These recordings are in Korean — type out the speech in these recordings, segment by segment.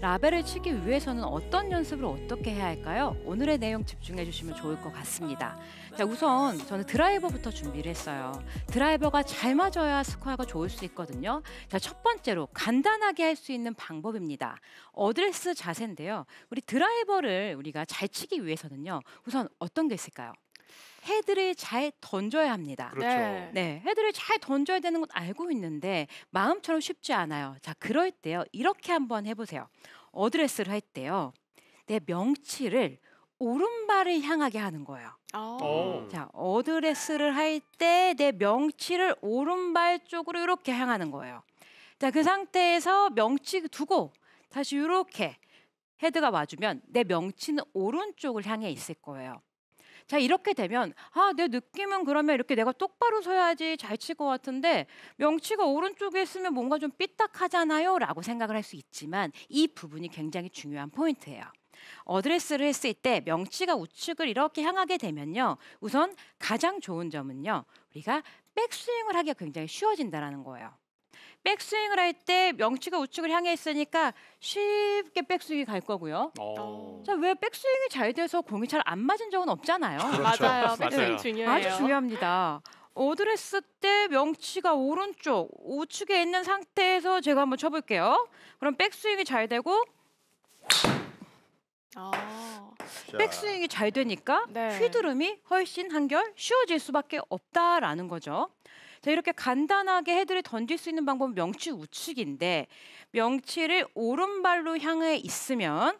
라벨을 치기 위해서는 어떤 연습을 어떻게 해야 할까요? 오늘의 내용 집중해 주시면 좋을 것 같습니다. 자, 우선 저는 드라이버부터 준비를 했어요. 드라이버가 잘 맞아야 스코어가 좋을 수 있거든요. 자, 첫 번째로 간단하게 할 수 있는 방법입니다. 어드레스 자세인데요. 우리 드라이버를 우리가 잘 치기 위해서는요. 우선 어떤 게 있을까요? 헤드를 잘 던져야 합니다. 그렇죠. 네. 헤드를 네, 잘 던져야 되는 건 알고 있는데 마음처럼 쉽지 않아요. 자, 그럴 때요. 이렇게 한번 해보세요. 어드레스를 할 때요. 내 명치를 오른발을 향하게 하는 거예요. 아. 오. 자, 어드레스를 할 때 내 명치를 오른발 쪽으로 이렇게 향하는 거예요. 자, 그 상태에서 명치 두고 다시 이렇게 헤드가 와주면 내 명치는 오른쪽을 향해 있을 거예요. 자 이렇게 되면 아 내 느낌은 그러면 이렇게 내가 똑바로 서야지 잘 칠 것 같은데 명치가 오른쪽에 있으면 뭔가 좀 삐딱하잖아요 라고 생각을 할 수 있지만 이 부분이 굉장히 중요한 포인트예요. 어드레스를 했을 때 명치가 우측을 이렇게 향하게 되면요. 우선 가장 좋은 점은요. 우리가 백스윙을 하기가 굉장히 쉬워진다라는 거예요. 백스윙을 할 때 명치가 우측을 향해 있으니까 쉽게 백스윙이 갈 거고요. 어. 자, 왜 백스윙이 잘 돼서 공이 잘 안 맞은 적은 없잖아요. 그렇죠. 맞아요. 백스윙 중요해요. 아주 중요합니다. 오드레스때 명치가 오른쪽 우측에 있는 상태에서 제가 한번 쳐볼게요. 그럼 백스윙이 잘 되고 아. 백스윙이 잘 되니까 네. 휘두름이 훨씬 한결 쉬워질 수밖에 없다라는 거죠. 자, 이렇게 간단하게 헤드를 던질 수 있는 방법은 명치 우측인데 명치를 오른발로 향해 있으면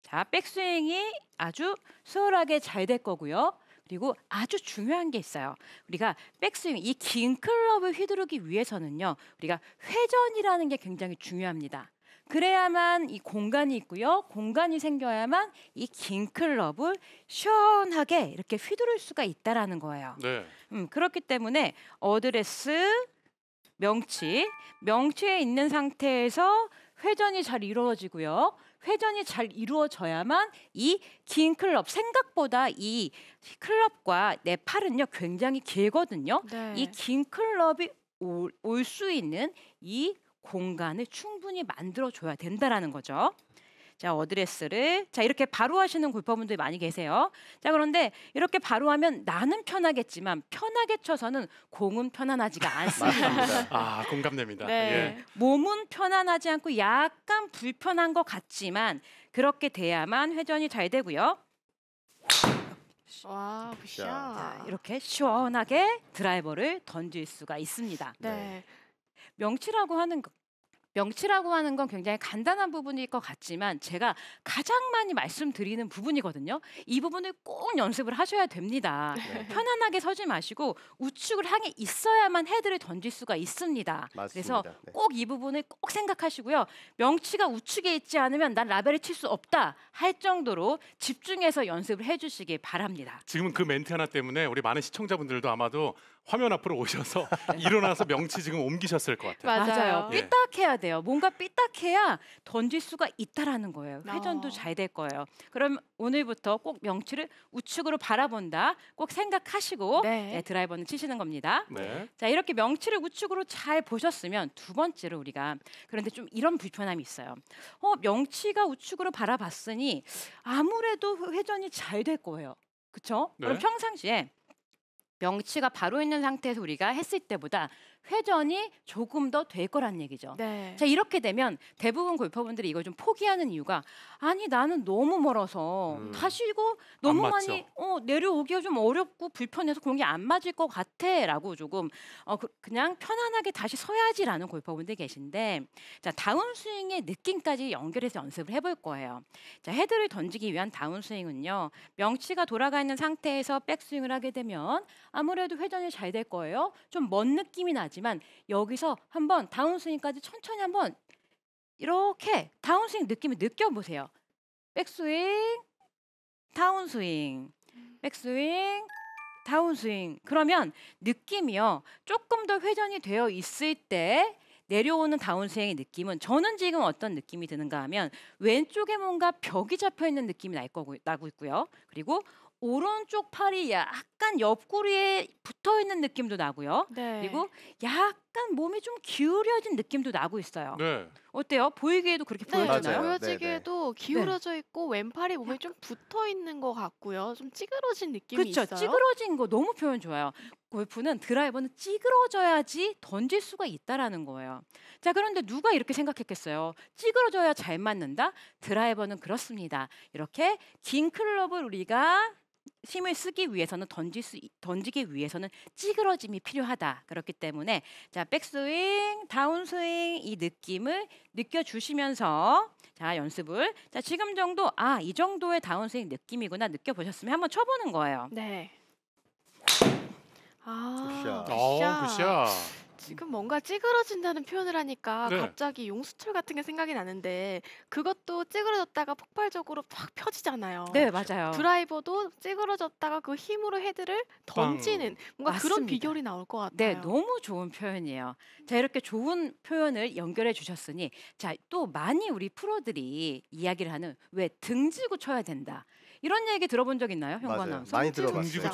자, 백스윙이 아주 수월하게 잘 될 거고요. 그리고 아주 중요한 게 있어요. 우리가 백스윙, 이 긴 클럽을 휘두르기 위해서는요. 우리가 회전이라는 게 굉장히 중요합니다. 그래야만 이 공간이 있고요. 공간이 생겨야만 이 긴 클럽을 시원하게 이렇게 휘두를 수가 있다라는 거예요. 네. 음, 그렇기 때문에 어드레스, 명치, 명치에 있는 상태에서 회전이 잘 이루어지고요. 회전이 잘 이루어져야만 이 긴 클럽 생각보다 이 클럽과 내 팔은요 굉장히 길거든요. 네. 이긴 클럽이 올 수 있는 이 공간을 충분히 만들어 줘야 된다라는 거죠. 자, 어드레스를 자, 이렇게 바로 하시는 골퍼분들이 많이 계세요. 자, 그런데 이렇게 바로 하면 나는 편하겠지만 편하게 쳐서는 공은 편안하지가 않습니다. 아, 공감됩니다. 네. 예. 몸은 편안하지 않고 약간 불편한 것 같지만 그렇게 돼야만 회전이 잘 되고요. 와, 자, 이렇게 시원하게 드라이버를 던질 수가 있습니다. 네. 네. 명치라고 하는 것 명치라고 하는 건 굉장히 간단한 부분일 것 같지만 제가 가장 많이 말씀드리는 부분이거든요. 이 부분을 꼭 연습을 하셔야 됩니다. 네. 편안하게 서지 마시고 우측을 향해 있어야만 헤드를 던질 수가 있습니다. 맞습니다. 그래서 네. 꼭이 부분을 꼭 생각하시고요. 명치가 우측에 있지 않으면 난 라벨을 칠 수 없다 할 정도로 집중해서 연습을 해주시기 바랍니다. 지금은 그 멘트 하나 때문에 우리 많은 시청자분들도 아마도 화면 앞으로 오셔서 일어나서 명치 지금 옮기셨을 것 같아요. 맞아요. 예. 삐딱해야 돼요. 뭔가 삐딱해야 던질 수가 있다라는 거예요. 회전도 아. 잘될 거예요. 그럼 오늘부터 꼭 명치를 우측으로 바라본다. 꼭 생각하시고 네. 네, 드라이버는 치시는 겁니다. 네. 자 이렇게 명치를 우측으로 잘 보셨으면 두 번째로 우리가 그런데 좀 이런 불편함이 있어요. 어 명치가 우측으로 바라봤으니 아무래도 회전이 잘 될 거예요. 그렇죠? 그럼 네. 평상시에 명치가 바로 있는 상태에서 우리가 했을 때보다 회전이 조금 더 될 거란 얘기죠. 네. 자 이렇게 되면 대부분 골퍼분들이 이걸 좀 포기하는 이유가 아니 나는 너무 멀어서 음. 타시고 너무 많이 어, 내려오기가 좀 어렵고 불편해서 공이 안 맞을 것 같아라고 조금 어, 그, 냥 편안하게 다시 서야지라는 골퍼분들 계신데 자 다운 스윙의 느낌까지 연결해서 연습을 해볼 거예요. 자 헤드를 던지기 위한 다운 스윙은요 명치가 돌아가 있는 상태에서 백스윙을 하게 되면 아무래도 회전이 잘 될 거예요. 좀 먼 느낌이 나지. 나지만 여기서 한번 다운스윙까지 천천히 한번 이렇게 다운스윙 느낌을 느껴보세요. 백스윙, 다운스윙, 음. 백스윙, 다운스윙. 그러면 느낌이요. 조금 더 회전이 되어 있을 때 내려오는 다운스윙의 느낌은 저는 지금 어떤 느낌이 드는가 하면 왼쪽에 뭔가 벽이 잡혀 있는 느낌이 날 거고 나고 있고요. 그리고 오른쪽 팔이 약 약간 옆구리에 붙어 있는 느낌도 나고요. 네. 그리고 약간 몸이 좀 기울여진 느낌도 나고 있어요. 네. 어때요? 보이기에도 그렇게 네, 보여지나요? 맞아요. 보여지기에도 네, 네. 기울어져 네. 있고 왼팔이 몸에 좀 붙어 있는 것 같고요. 좀 찌그러진 느낌이 그쵸? 있어요. 찌그러진 거 너무 표현 좋아요. 골프는 드라이버는 찌그러져야지 던질 수가 있다라는 거예요. 자, 그런데 누가 이렇게 생각했겠어요? 찌그러져야 잘 맞는다? 드라이버는 그렇습니다. 이렇게 긴 클럽을 우리가 힘을 쓰기 위해서는 던질 수, 던지기 위해서는 찌그러짐이 필요하다. 그렇기 때문에 자 백스윙, 다운스윙 이 느낌을 느껴주시면서 자 연습을 자 지금 정도 아 이 정도의 다운스윙 느낌이구나 느껴보셨으면 한번 쳐보는 거예요. 네. 아, 굿샷. 굿샷. 지금 뭔가 찌그러진다는 표현을 하니까 네. 갑자기 용수철 같은 게 생각이 나는데 그것도 찌그러졌다가 폭발적으로 확 펴지잖아요. 네, 맞아요. 드라이버도 찌그러졌다가 그 힘으로 헤드를 던지는 뭔가 맞습니다. 그런 비결이 나올 것 네, 같아요. 네, 너무 좋은 표현이에요. 자, 이렇게 좋은 표현을 연결해 주셨으니 자, 또 많이 우리 프로들이 이야기를 하는 왜 등지고 쳐야 된다. 이런 얘기 들어본 적 있나요, 현관 아나운서 많이 들어봤어요. 등지고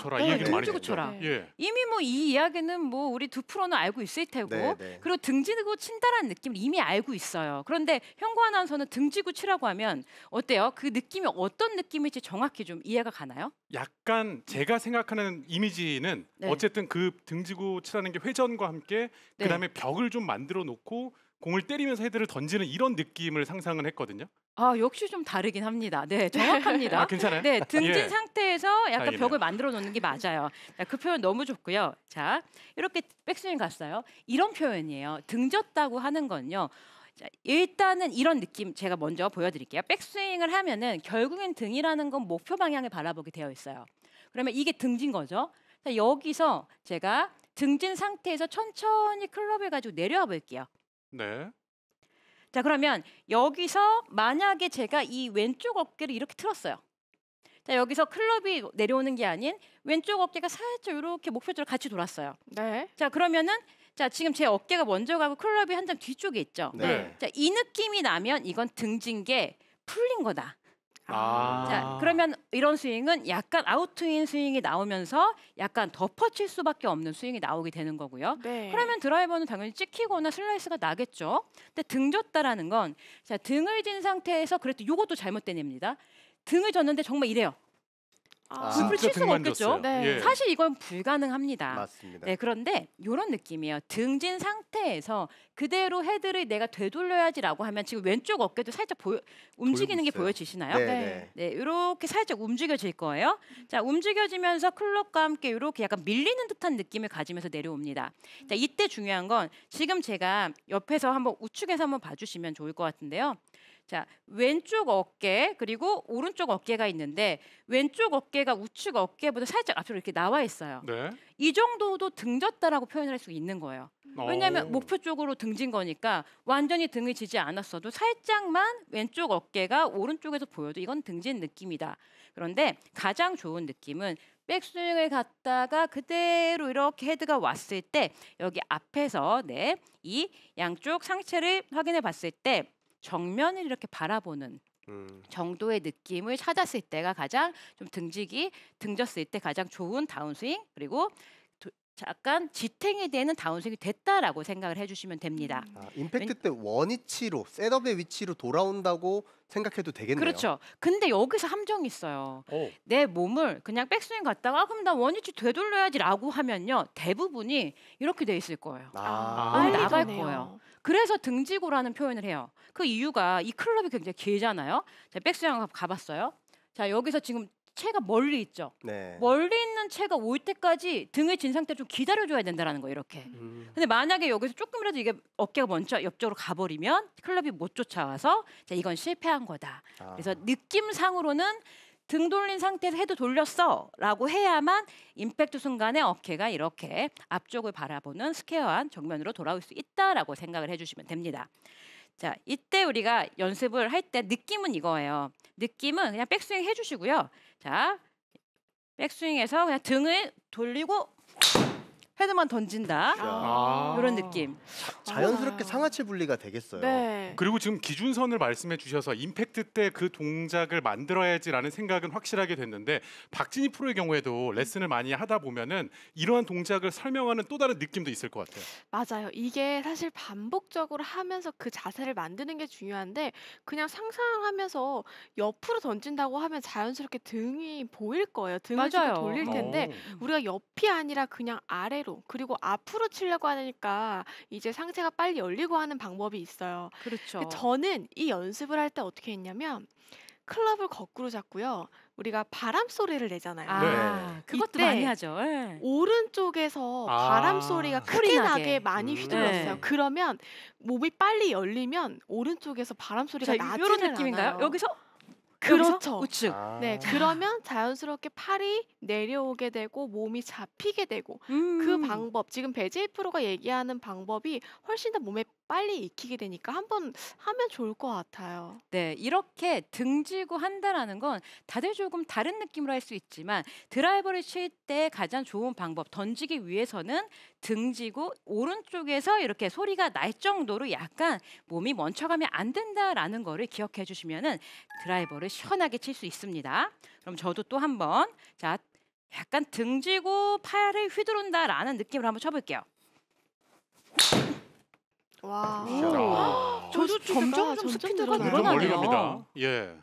쳐라 네, 예. 이미 뭐 이 이야기는 뭐 우리 두 프로는 알고 있을 테고 네, 네. 그리고 등지고 친다라는 느낌을 이미 알고 있어요. 그런데 현관 아나운서는 등지고 치라고 하면 어때요? 그 느낌이 어떤 느낌인지 정확히 좀 이해가 가나요? 약간 제가 생각하는 이미지는 네. 어쨌든 그 등지고 치라는 게 회전과 함께 네. 그다음에 벽을 좀 만들어 놓고 공을 때리면서 헤드를 던지는 이런 느낌을 상상을 했거든요. 아 역시 좀 다르긴 합니다. 네 정확합니다. 아, 괜찮아요. 네 등진 예. 상태에서 약간 다행이네요. 벽을 만들어 놓는 게 맞아요. 그 표현 너무 좋고요. 자 이렇게 백스윙 갔어요. 이런 표현이에요. 등졌다고 하는 건요. 자, 일단은 이런 느낌 제가 먼저 보여드릴게요. 백스윙을 하면은 결국엔 등이라는 건 목표 방향을 바라보게 되어 있어요. 그러면 이게 등진 거죠. 자, 여기서 제가 등진 상태에서 천천히 클럽을 가지고 내려와 볼게요. 네. 자, 그러면 여기서 만약에 제가 이 왼쪽 어깨를 이렇게 틀었어요. 자, 여기서 클럽이 내려오는 게 아닌 왼쪽 어깨가 살짝 이렇게 목표적으로 같이 돌았어요. 네. 자, 그러면은 자, 지금 제 어깨가 먼저 가고 클럽이 한 장 뒤쪽에 있죠. 네. 자, 이 느낌이 나면 이건 등진 게 풀린 거다. 아. 자, 그러면 이런 스윙은 약간 아웃트인 스윙이 나오면서 약간 덮어칠 수밖에 없는 스윙이 나오게 되는 거고요. 네. 그러면 드라이버는 당연히 찍히거나 슬라이스가 나겠죠. 근데 등 졌다라는 건 자, 등을 진 상태에서 그래도 요것도 잘못된 입니다. 등을 졌는데 정말 이래요. 아, 골프칠 아. 수가 없겠죠. 네. 네. 예. 사실 이건 불가능합니다. 맞습니다. 네, 그런데 이런 느낌이에요. 등진 상태에서 그대로 헤드를 내가 되돌려야지라고 하면 지금 왼쪽 어깨도 살짝 보여, 움직이는 게 보여지시나요? 네, 네. 이렇게 네. 네, 살짝 움직여질 거예요. 자, 움직여지면서 클럽과 함께 이렇게 약간 밀리는 듯한 느낌을 가지면서 내려옵니다. 자, 이때 중요한 건 지금 제가 옆에서 한번 우측에서 한번 봐주시면 좋을 것 같은데요. 자, 왼쪽 어깨 그리고 오른쪽 어깨가 있는데 왼쪽 어깨가 우측 어깨보다 살짝 앞으로 이렇게 나와 있어요. 네. 이 정도도 등졌다라고 표현할 수 있는 거예요. 왜냐하면 오. 어. 목표 쪽으로 등진 거니까 완전히 등이 지지 않았어도 살짝만 왼쪽 어깨가 오른쪽에서 보여도 이건 등진 느낌이다. 그런데 가장 좋은 느낌은 백스윙을 갔다가 그대로 이렇게 헤드가 왔을 때 여기 앞에서 네, 이 양쪽 상체를 확인해 봤을 때 정면을 이렇게 바라보는 음. 정도의 느낌을 찾았을 때가 가장 좀 등지기 등졌을 때 가장 좋은 다운스윙 그리고 약간 지탱이 되는 다운스윙이 됐다라고 생각을 해주시면 됩니다. 음. 아, 임팩트 때 원위치로 셋업의 위치로 돌아온다고 생각해도 되겠네요. 그렇죠. 근데 여기서 함정이 있어요. 오. 내 몸을 그냥 백스윙 갔다가 아, 그럼 나 원위치 되돌려야지라고 하면요 대부분이 이렇게 돼 있을 거예요. 아, 아 나갈 거예요. 그래서 등지고라는 표현을 해요. 그 이유가 이 클럽이 굉장히 길잖아요. 제가 백스윙 가봤어요. 자 여기서 지금 체가 멀리 있죠. 네. 멀리 있는 체가 올 때까지 등을진 상태 좀 기다려줘야 된다라는 거 이렇게. 음. 근데 만약에 여기서 조금이라도 이게 어깨가 먼저 옆쪽으로 가버리면 클럽이 못 쫓아와서 자, 이건 실패한 거다. 아. 그래서 느낌상으로는 등 돌린 상태에서 해도 돌렸어라고 해야만 임팩트 순간에 어깨가 이렇게 앞쪽을 바라보는 스퀘어한 정면으로 돌아올 수 있다라고 생각을 해주시면 됩니다. 자, 이때 우리가 연습을 할 때 느낌은 이거예요. 느낌은 그냥 백스윙 해주시고요. 자, 백스윙에서 그냥 등을 돌리고 헤드만 던진다 이런 아. 느낌. 자연스럽게 아. 상하체 분리가 되겠어요. 네. 그리고 지금 기준선을 말씀해 주셔서 임팩트 때 그 동작을 만들어야지라는 생각은 확실하게 됐는데 박진희 프로의 경우에도 레슨을 많이 하다 보면은 이러한 동작을 설명하는 또 다른 느낌도 있을 것 같아요. 맞아요. 이게 사실 반복적으로 하면서 그 자세를 만드는 게 중요한데 그냥 상상하면서 옆으로 던진다고 하면 자연스럽게 등이 보일 거예요. 등을 맞아요. 돌릴 텐데 어. 우리가 옆이 아니라 그냥 아래 그대로 그리고 앞으로 치려고 하니까 이제 상체가 빨리 열리고 하는 방법이 있어요. 그렇죠. 저는 이 연습을 할 때 어떻게 했냐면 클럽을 거꾸로 잡고요. 우리가 바람 소리를 내잖아요. 아, 네. 그것도 많이 하죠. 네. 오른쪽에서 아. 바람 소리가 아, 크게 나게, 나게 많이 음. 휘둘렀어요. 네. 그러면 몸이 빨리 열리면 오른쪽에서 바람 소리가 나지 이런 느낌인가요 여기서 그렇죠. 우측. 아. 네, 그러면 자연스럽게 팔이 내려오게 되고 몸이 잡히게 되고 그 음. 그 방법 지금 베지에 프로가 얘기하는 방법이 훨씬 더 몸에 빨리 익히게 되니까 한번 하면 좋을 것 같아요. 네, 이렇게 등지고 한다라는 건 다들 조금 다른 느낌으로 할 수 있지만 드라이버를 칠 때 가장 좋은 방법 던지기 위해서는 등지고 오른쪽에서 이렇게 소리가 날 정도로 약간 몸이 멈춰가면 안 된다라는 거를 기억해 주시면은 드라이버를 시원하게 칠 수 있습니다. 그럼 저도 또 한번 자 약간 등지고 팔을 휘두른다라는 느낌으로 한번 쳐볼게요. 와. 저도 점점 아, 좀 스피드가 점점 멀리 늘어나네요. 예.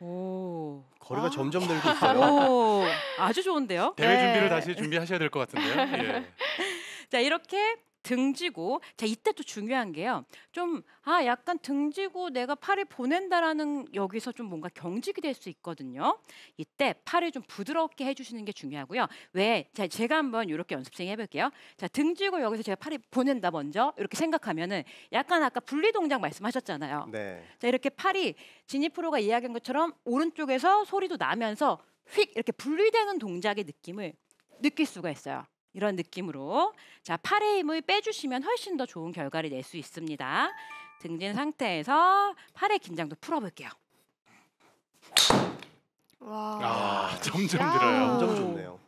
오. 거리가 아. 점점 늘고 있어요. 오. 아주 좋은데요? 대회 네. 준비를 다시 준비하셔야 될 것 같은데요. 예. 자 이렇게 등지고 자 이때 또 중요한 게요 좀 아 약간 등지고 내가 팔을 보낸다라는 여기서 좀 뭔가 경직이 될 수 있거든요 이때 팔을 좀 부드럽게 해주시는 게 중요하고요 왜 자 제가 한번 이렇게 연습생 해볼게요 자 등지고 여기서 제가 팔을 보낸다 먼저 이렇게 생각하면은 약간 아까 분리 동작 말씀하셨잖아요 네. 자 이렇게 팔이 진이 프로가 이야기한 것처럼 오른쪽에서 소리도 나면서 휙 이렇게 분리되는 동작의 느낌을 느낄 수가 있어요. 이런 느낌으로 자 팔의 힘을 빼주시면 훨씬 더 좋은 결과를 낼 수 있습니다. 등진 상태에서 팔의 긴장도 풀어볼게요. 와. 아, 점점 들어요. 점점 좋네요.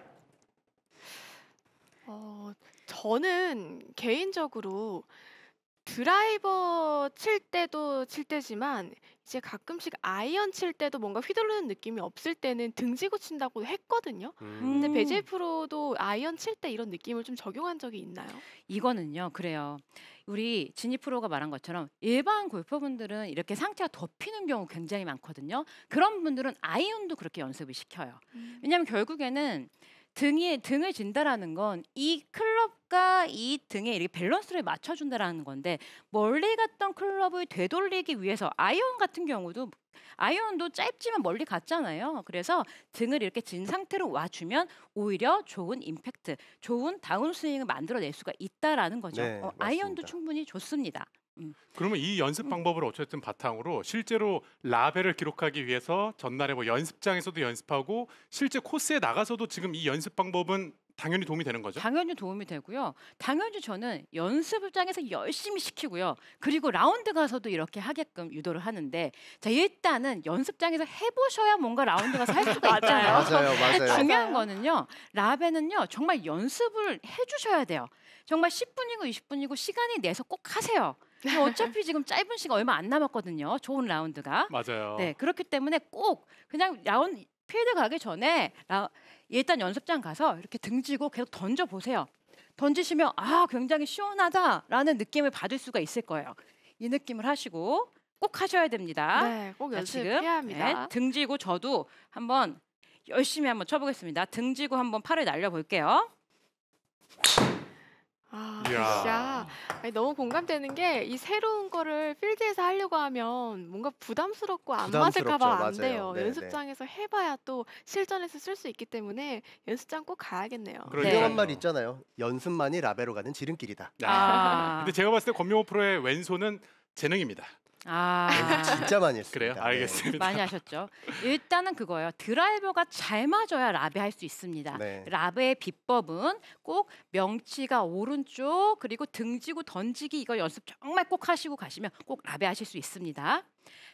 어, 저는 개인적으로 드라이버 칠 때도 칠 때지만 이제 가끔씩 아이언 칠 때도 뭔가 휘두르는 느낌이 없을 때는 등지고 친다고 했거든요. 음. 근데 베젤 프로도 아이언 칠 때 이런 느낌을 좀 적용한 적이 있나요? 이거는요. 그래요. 우리 진니 프로가 말한 것처럼 일반 골퍼분들은 이렇게 상체가 덮이는 경우 굉장히 많거든요. 그런 분들은 아이언도 그렇게 연습을 시켜요. 음. 왜냐하면 결국에는 등이 등을 진다라는 건 이 클럽과 이 등의 이렇게 밸런스를 맞춰준다라는 건데 멀리 갔던 클럽을 되돌리기 위해서 아이언 같은 경우도 아이언도 짧지만 멀리 갔잖아요. 그래서 등을 이렇게 진 상태로 와주면 오히려 좋은 임팩트, 좋은 다운스윙을 만들어낼 수가 있다라는 거죠. 네, 어, 아이언도 충분히 좋습니다. 음. 그러면 이 연습 음. 방법을 어쨌든 바탕으로 실제로 라벨을 기록하기 위해서 전날에 뭐 연습장에서도 연습하고 실제 코스에 나가서도 지금 이 연습 방법은 당연히 도움이 되는 거죠? 당연히 도움이 되고요. 당연히 저는 연습장에서 열심히 시키고요. 그리고 라운드 가서도 이렇게 하게끔 유도를 하는데 자 일단은 연습장에서 해보셔야 뭔가 라운드 가서 할 수가 있잖아요. 맞아요, 맞아요. 중요한 거는요. 라벤은요. 정말 연습을 해주셔야 돼요. 정말 10분이고 20분이고 시간이 내서 꼭 하세요. 네, 어차피 지금 짧은 시간 얼마 안 남았거든요. 좋은 라운드가. 맞아요. 네, 그렇기 때문에 꼭 그냥 라운 필드 가기 전에 라, 일단 연습장 가서 이렇게 등지고 계속 던져 보세요. 던지시면 아 굉장히 시원하다라는 느낌을 받을 수가 있을 거예요. 이 느낌을 하시고 꼭 하셔야 됩니다. 네, 꼭 연습해야 합니다. 네, 등지고 저도 한번 열심히 한번 쳐보겠습니다. 등지고 한번 팔을 날려 볼게요. 아 아니, 너무 공감되는 게 이 새로운 거를 필드에서 하려고 하면 뭔가 부담스럽고 안 맞을까 봐안 돼요. 네, 연습장에서 네. 해봐야 또 실전에서 쓸 수 있기 때문에 연습장 꼭 가야겠네요. 그럴 유명한 말 있잖아요. 연습만이 라베로 가는 지름길이다. 네. 아. 근데 제가 봤을 때 권명호 프로의 왼손은 재능입니다. 아 진짜 많이 했습니다. 그래요? 네. 알겠습니다. 많이 하셨죠. 일단은 그거예요. 드라이버가 잘 맞아야 라베 할 수 있습니다. 네. 라베의 비법은 꼭 명치가 오른쪽 그리고 등지고 던지기 이거 연습 정말 꼭 하시고 가시면 꼭 라베 하실 수 있습니다.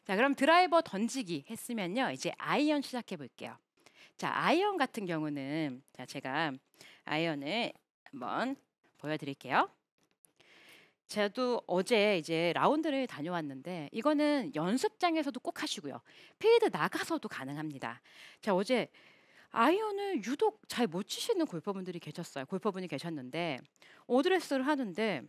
자 그럼 드라이버 던지기 했으면요. 이제 아이언 시작해 볼게요. 자 아이언 같은 경우는 자 제가 아이언을 한번 보여드릴게요. 저도 어제 이제 라운드를 다녀왔는데 이거는 연습장에서도 꼭 하시고요. 필드 나가서도 가능합니다. 자, 어제 아이언을 유독 잘 못 치시는 골퍼분들이 계셨어요. 골퍼분이 계셨는데 오드레스를 하는데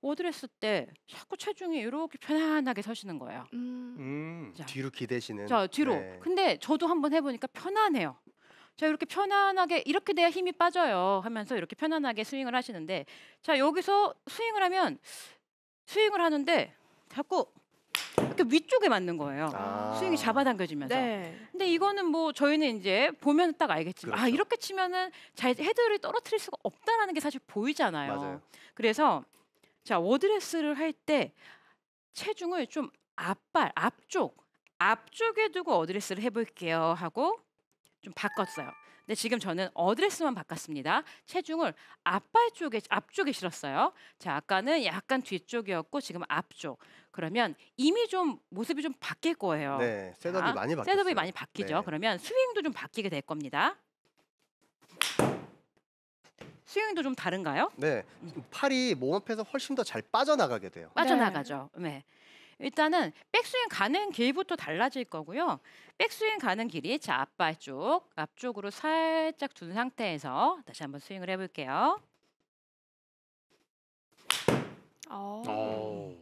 오드레스 때 자꾸 체중이 이렇게 편안하게 서시는 거예요. 음. 음, 자, 뒤로 기대시는. 자, 뒤로. 네. 근데 저도 한번 해보니까 편안해요. 자 이렇게 편안하게 이렇게 돼야 힘이 빠져요 하면서 이렇게 편안하게 스윙을 하시는데 자 여기서 스윙을 하면 스윙을 하는데 자꾸 이렇게 위쪽에 맞는 거예요. 아. 스윙이 잡아당겨지면서. 네. 근데 이거는 뭐 저희는 이제 보면 딱 알겠지만 아, 그렇죠. 아 이렇게 치면은 잘 헤드를 떨어뜨릴 수가 없다라는 게 사실 보이잖아요. 맞아요. 그래서 자 워드레스를 할 때 체중을 좀 앞발 앞쪽 앞쪽에 두고 어드레스를 해볼게요 하고 좀 바꿨어요. 근데 지금 저는 어드레스만 바꿨습니다. 체중을 앞발 쪽에 앞쪽에 실었어요. 자, 아까는 약간 뒤쪽이었고 지금 앞쪽. 그러면 이미 좀 모습이 좀 바뀔 거예요. 네, 셋업이 자, 아, 많이 바뀌죠. 셋업이 많이 바뀌죠. 네. 그러면 스윙도 좀 바뀌게 될 겁니다. 스윙도 좀 다른가요? 네, 음. 팔이 몸 앞에서 훨씬 더 잘 빠져나가게 돼요. 빠져나가죠. 네. 네. 일단은 백스윙 가는 길부터 달라질 거고요. 백스윙 가는 길이 자 앞발 쪽, 앞쪽으로 살짝 둔 상태에서 다시 한번 스윙을 해볼게요. 어. 오.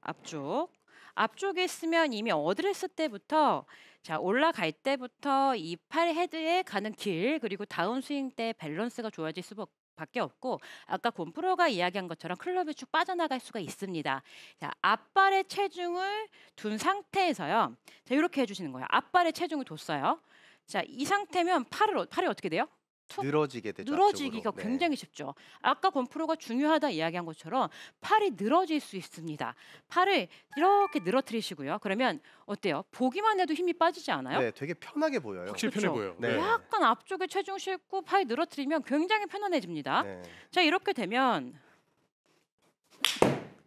앞쪽. 앞쪽에 있으면 이미 어드레스 때부터 자 올라갈 때부터 이 팔 헤드에 가는 길 그리고 다운스윙 때 밸런스가 좋아질 수밖에 밖에 없고 아까 곰프로가 이야기한 것처럼 클럽이 쭉 빠져나갈 수가 있습니다. 자, 앞발에 체중을 둔 상태에서요. 자, 이렇게 해주시는 거예요. 앞발에 체중을 뒀어요. 자, 이 상태면 팔을, 어, 팔이 어떻게 돼요? 툭 늘어지게 되죠. 늘어지기가 앞쪽으로. 네. 굉장히 쉽죠. 아까 건프로가 중요하다 이야기한 것처럼 팔이 늘어질 수 있습니다. 팔을 이렇게 늘어뜨리시고요. 그러면 어때요? 보기만 해도 힘이 빠지지 않아요? 네, 되게 편하게 보여요. 확실히 편해 보여요. 네. 네. 약간 앞쪽에 체중 싣고 팔 늘어뜨리면 굉장히 편안해집니다. 네. 자, 이렇게 되면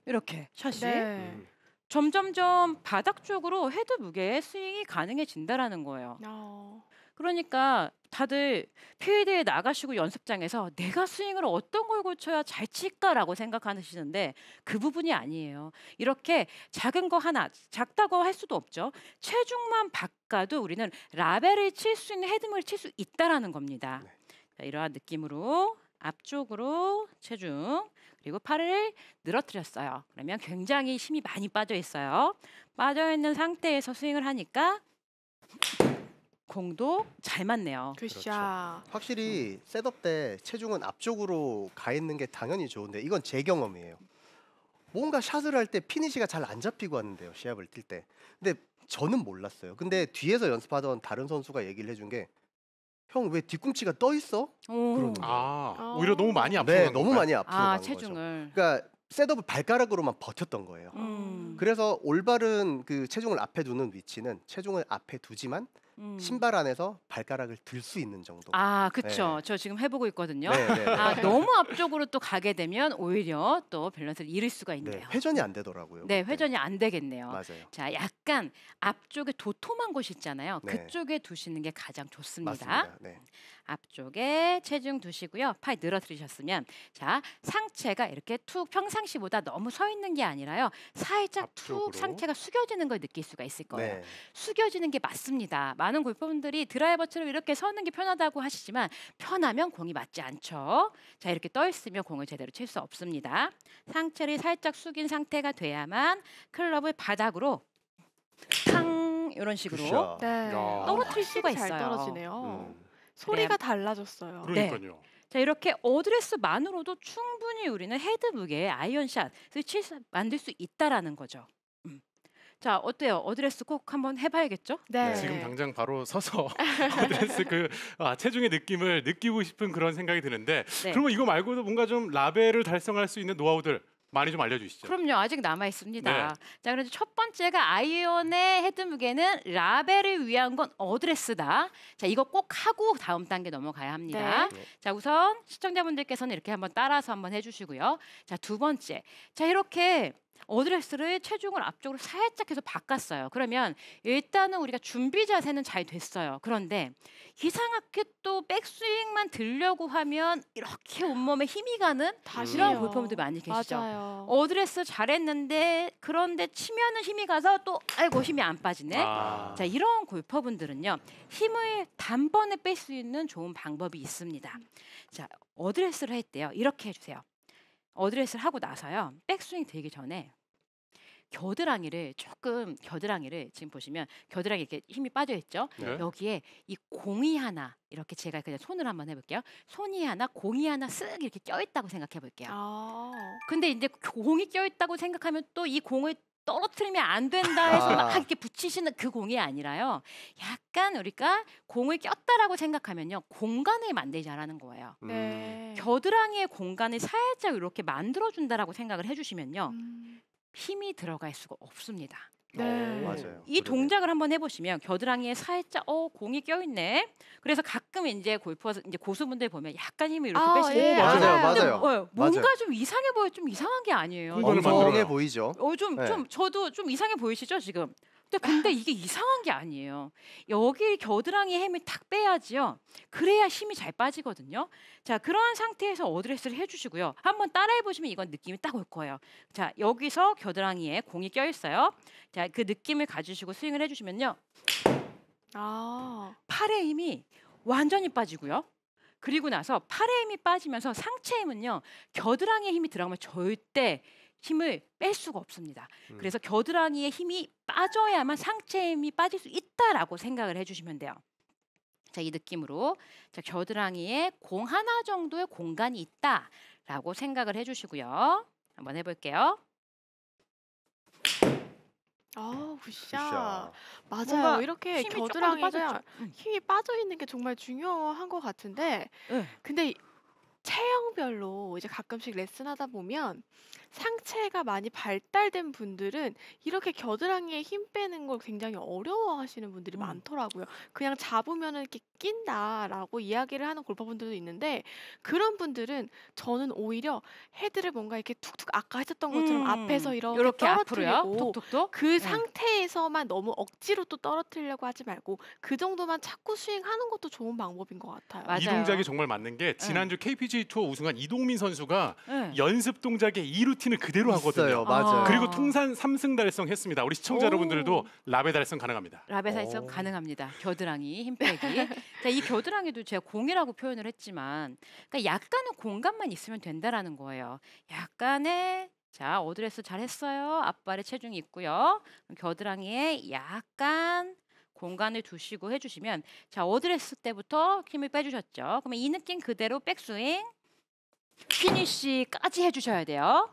이렇게 샷이 네. 음. 점점점 바닥 쪽으로 헤드 무게의 스윙이 가능해진다라는 거예요. 어. 그러니까 다들 필드에 나가시고 연습장에서 내가 스윙을 어떤 걸 고쳐야 잘 칠까라고 생각하시는데 그 부분이 아니에요. 이렇게 작은 거 하나 작다고 할 수도 없죠. 체중만 바꿔도 우리는 라벨을 칠 수 있는 헤드을칠 수 있다라는 겁니다. 네. 자, 이러한 느낌으로 앞쪽으로 체중 그리고 팔을 늘어뜨렸어요. 그러면 굉장히 힘이 많이 빠져 있어요. 빠져 있는 상태에서 스윙을 하니까 공도 잘 맞네요. 그렇죠. 확실히 셋업 때 체중은 앞쪽으로 가 있는 게 당연히 좋은데 이건 제 경험이에요. 뭔가 샷을 할 때 피니시가 잘 안 잡히고 하는데요. 시합을 뛸 때. 근데 저는 몰랐어요. 근데 뒤에서 연습하던 다른 선수가 얘기를 해준 게 형, 왜 뒤꿈치가 떠 있어? 그러 아, 오히려 너무 많이 앞으 네, 건가요? 많이 앞으로 아, 간 체중을. 거죠. 그러니까 셋업을 발가락으로만 버텼던 거예요. 음. 그래서 올바른 그 체중을 앞에 두는 위치는 체중을 앞에 두지만 음. 신발 안에서 발가락을 들 수 있는 정도. 아, 그쵸. 네. 저 지금 해보고 있거든요. 네, 네, 네, 아, 너무 앞쪽으로 또 가게 되면 오히려 또 밸런스를 잃을 수가 네, 있네요. 회전이 안 되더라고요. 네, 회전이 안 되겠네요. 맞아요. 자, 약간 앞쪽에 도톰한 곳 있잖아요. 네. 그쪽에 두시는 게 가장 좋습니다. 앞쪽에 체중 두시고요. 팔 늘어뜨리셨으면 자 상체가 이렇게 툭 평상시보다 너무 서 있는 게 아니라요. 살짝 앞툭 상체가 숙여지는 걸 느낄 수가 있을 거예요. 숙여지는 게 맞습니다. 많은 골퍼분들이 드라이버처럼 이렇게 서는 게 편하다고 하시지만 편하면 공이 맞지 않죠. 자 이렇게 떠 있으면 공을 제대로 칠 수 없습니다. 상체를 살짝 숙인 상태가 돼야만 클럽을 바닥으로 탕 이런 식으로 네. 떨어뜨릴 아, 수가 있어요. 잘 떨어지네요. 음. 소리가 달라졌어요. 네. 그러니까요. 네. 자 이렇게 어드레스만으로도 충분히 우리는 헤드 북에 아이언샷을 칠 수, 만들 수 있다라는 거죠. 자 어때요? 어드레스 꼭 한번 해봐야겠죠? 네. 네 지금 네. 당장 바로 서서 어드레스 그 아, 체중의 느낌을 느끼고 싶은 그런 생각이 드는데 네. 그러면 이거 말고도 뭔가 좀 라벨을 달성할 수 있는 노하우들 많이 좀 알려주시죠. 그럼요. 아직 남아 있습니다. 네. 자, 그런데 첫 번째가 아이언의 헤드 무게는 라벨을 위한 건 어드레스다. 자, 이거 꼭 하고 다음 단계 넘어가야 합니다. 네. 자, 우선 시청자분들께서는 이렇게 한번 따라서 한번 해주시고요. 자, 두 번째. 자, 이렇게 어드레스를 체중을 앞쪽으로 살짝 해서 바꿨어요. 그러면 일단은 우리가 준비 자세는 잘 됐어요. 그런데 이상하게 또 백스윙만 들려고 하면 이렇게 온몸에 힘이 가는 이런 골퍼분들 많이 계시죠. 맞아요. 어드레스 잘했는데 그런데 치면은 힘이 가서 또 아이고 힘이 안 빠지네. 아. 자 이런 골퍼분들은요 힘을 단번에 뺄 수 있는 좋은 방법이 있습니다. 자 어드레스를 했대요 이렇게 해주세요. 어드레스를 하고 나서요. 백스윙 되기 전에 겨드랑이를 조금 겨드랑이를 지금 보시면 겨드랑이 이렇게 힘이 빠져 있죠. 네. 여기에 이 공이 하나 이렇게 제가 그냥 손을 한번 해볼게요. 손이 하나 공이 하나 쓱 이렇게 껴 있다고 생각해 볼게요. 아~ 근데 이제 공이 껴 있다고 생각하면 또 이 공을 떨어뜨리면 안 된다 아. 해서 막 이렇게 붙이시는 그 공이 아니라요. 약간 우리가 공을 꼈다라고 생각하면요. 공간을 만들지 않라는 거예요. 음. 네. 겨드랑이의 공간을 살짝 이렇게 만들어준다라고 생각을 해주시면요. 음. 힘이 들어갈 수가 없습니다. 네. 네. 맞아요. 이 동작을 한번 해보시면 겨드랑이에 살짝 어 공이 껴있네. 그래서 가끔 이제 골퍼 이제 고수분들 보면 약간 힘을 이렇게 아, 빼시는 예. 맞아요, 맞아요. 근데, 어, 뭔가 맞아요. 좀 이상해 보여, 좀 이상한 게 아니에요. 이상해 그렇죠. 보이죠. 어좀좀 네. 저도 좀 이상해 보이시죠 지금. 근데 이게 이상한 게 아니에요. 여기 겨드랑이 힘을 탁 빼야지요. 그래야 힘이 잘 빠지거든요. 자, 그런 상태에서 어드레스를 해주시고요. 한번 따라해 보시면 이건 느낌이 딱 올 거예요. 자, 여기서 겨드랑이에 공이 껴 있어요. 자, 그 느낌을 가지시고 스윙을 해주시면요. 아. 팔의 힘이 완전히 빠지고요. 그리고 나서 팔의 힘이 빠지면서 상체 힘은요. 겨드랑이의 힘이 들어가면 절대 힘을 뺄 수가 없습니다. 음. 그래서 겨드랑이에 힘이 빠져야만 상체 힘이 빠질 수 있다라고 생각을 해주시면 돼요. 자, 이 느낌으로 자, 겨드랑이에 공 하나 정도의 공간이 있다라고 생각을 해주시고요. 한번 해볼게요. 아, 굿샷. 맞아요. 이렇게 겨드랑이가 빠졌죠. 음. 힘이 빠져 있는 게 정말 중요한 것 같은데, 네. 근데 연령별로 이제 가끔씩 레슨하다 보면 상체가 많이 발달된 분들은 이렇게 겨드랑이에 힘 빼는 걸 굉장히 어려워하시는 분들이 음. 많더라고요. 그냥 잡으면 이렇게 낀다라고 이야기를 하는 골퍼분들도 있는데 그런 분들은 저는 오히려 헤드를 뭔가 이렇게 툭툭 아까 했었던 것처럼 음. 앞에서 이렇게, 이렇게 떨어뜨리고 톡톡톡? 그 음. 상태에서만 너무 억지로 또 떨어뜨리려고 하지 말고 그 정도만 자꾸 스윙하는 것도 좋은 방법인 것 같아요. 맞아요. 이 동작이 정말 맞는 게 지난주 KPG 투어 우승 순간 이동민 선수가 네. 연습 동작의 이 루틴을 그대로 있어요. 하거든요. 맞아요. 아. 그리고 통산 3승 달성했습니다. 우리 시청자 오. 여러분들도 라베 달성 가능합니다. 라베 달성 가능합니다. 겨드랑이 힘 빼기. 자, 이 겨드랑이도 제가 공이라고 표현을 했지만 그러니까 약간의 공간만 있으면 된다라는 거예요. 약간의 자, 어드레스 잘했어요. 앞발에 체중이 있고요. 겨드랑이에 약간 공간을 두시고 해주시면 자 어드레스 때부터 힘을 빼주셨죠. 그러면 이 느낌 그대로 백스윙 피니쉬까지 해주셔야 돼요.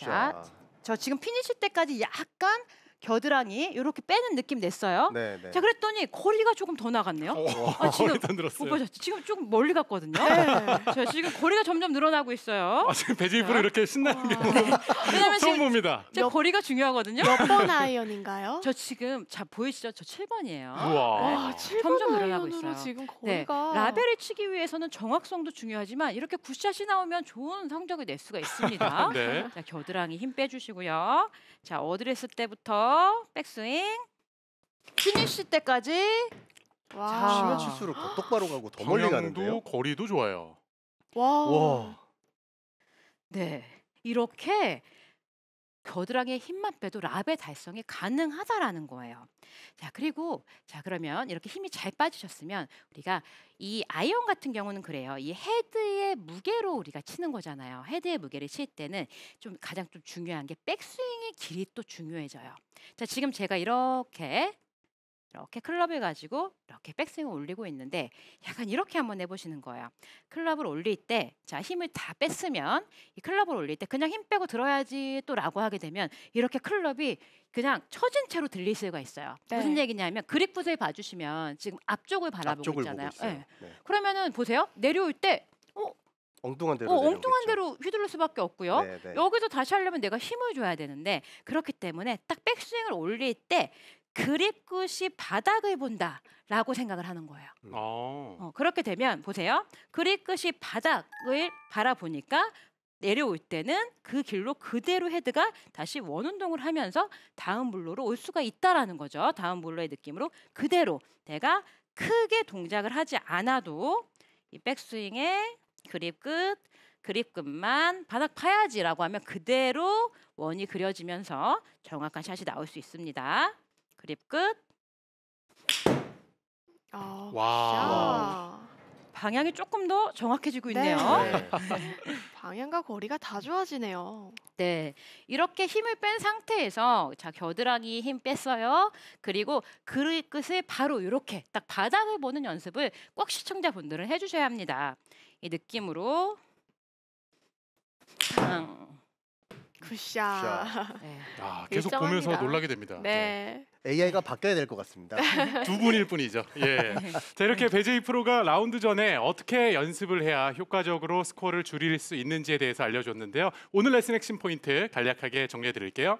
자, 저 지금 피니쉬 때까지 약간 겨드랑이 이렇게 빼는 느낌 냈어요. 네, 네. 자 그랬더니 거리가 조금 더 나갔네요. 어, 아, 지금 오빠 어, 지금 조금 멀리 갔거든요. 저 네. 지금 거리가 점점 늘어나고 있어요. 아, 지금 배지프로 이렇게 신나는 게 어. 네. 왜냐면 처음 봅니다. 제 거리가 중요하거든요. 몇 번 아이언인가요? 저 지금 자 보이시죠? 저 7번이에요. 우와. 네. 아, 점점 늘어나고 있어요. 지금 네. 거리가 네. 라벨을 치기 위해서는 정확성도 중요하지만 이렇게 굿샷이 나오면 좋은 성적을 낼 수가 있습니다. 네. 자 겨드랑이 힘 빼주시고요. 자 어드레스 때부터 백스윙. 피니쉬 때까지. 와. 치면 칠수록 더 똑바로 가고 더 멀리 가는데요. 거리도 좋아요. 와. 와. 네. 이렇게 겨드랑이에 힘만 빼도 랍의 달성이 가능하다라는 거예요. 자, 그리고 자, 그러면 이렇게 힘이 잘 빠지셨으면 우리가 이 아이언 같은 경우는 그래요. 이 헤드의 무게로 우리가 치는 거잖아요. 헤드의 무게를 칠 때는 좀 가장 좀 중요한 게 백스윙의 길이 또 중요해져요. 자, 지금 제가 이렇게 이렇게 클럽을 가지고 이렇게 백스윙을 올리고 있는데 약간 이렇게 한번 해보시는 거예요. 클럽을 올릴 때자 힘을 다 뺐으면 이 클럽을 올릴 때 그냥 힘 빼고 들어야지 또 라고 하게 되면 이렇게 클럽이 그냥 처진 채로 들릴 수가 있어요. 네. 무슨 얘기냐면 그립 붓을 봐주시면 지금 앞쪽을 바라보고 앞쪽을 있잖아요. 네. 네. 그러면은 보세요. 내려올 때 어, 엉뚱한 대로 어, 엉뚱한 대로 휘둘릴 수밖에 없고요. 네네. 네. 여기서 다시 하려면 내가 힘을 줘야 되는데 그렇기 때문에 딱 백스윙을 올릴 때 그립굿이 바닥을 본다라고 생각을 하는 거예요. 음. 아. 어, 그렇게 되면 보세요. 그립굿이 바닥을 바라보니까 내려올 때는 그 길로 그대로 헤드가 다시 원운동을 하면서 다음 블로로올 수가 있다라는 거죠. 다음 블로의 느낌으로 그대로 내가 크게 동작을 하지 않아도 이 백스윙의 그립 끝, 그립 끝만 바닥 파야지라고 하면 그대로 원이 그려지면서 정확한 샷이 나올 수 있습니다. 그립 끝. 아, 와. 방향이 조금 더 정확해지고 네. 있네요. 네. 방향과 거리가 다 좋아지네요. 네. 이렇게 힘을 뺀 상태에서 자 겨드랑이 힘 뺐어요. 그리고 그릇 끝을 바로 이렇게 딱 바닥을 보는 연습을 꼭 시청자분들은 해주셔야 합니다. 이 느낌으로 탕. 굿샷. 네. 아, 계속 일정합니다. 보면서 놀라게 됩니다. 네. 네. AI가 바뀌어야 될 것 같습니다. 두 분일 뿐이죠. 예. 네. 자, 이렇게 배제이 프로가 라운드 전에 어떻게 연습을 해야 효과적으로 스코어를 줄일 수 있는지에 대해서 알려줬는데요. 오늘 레슨 핵심 포인트 간략하게 정리해 드릴게요.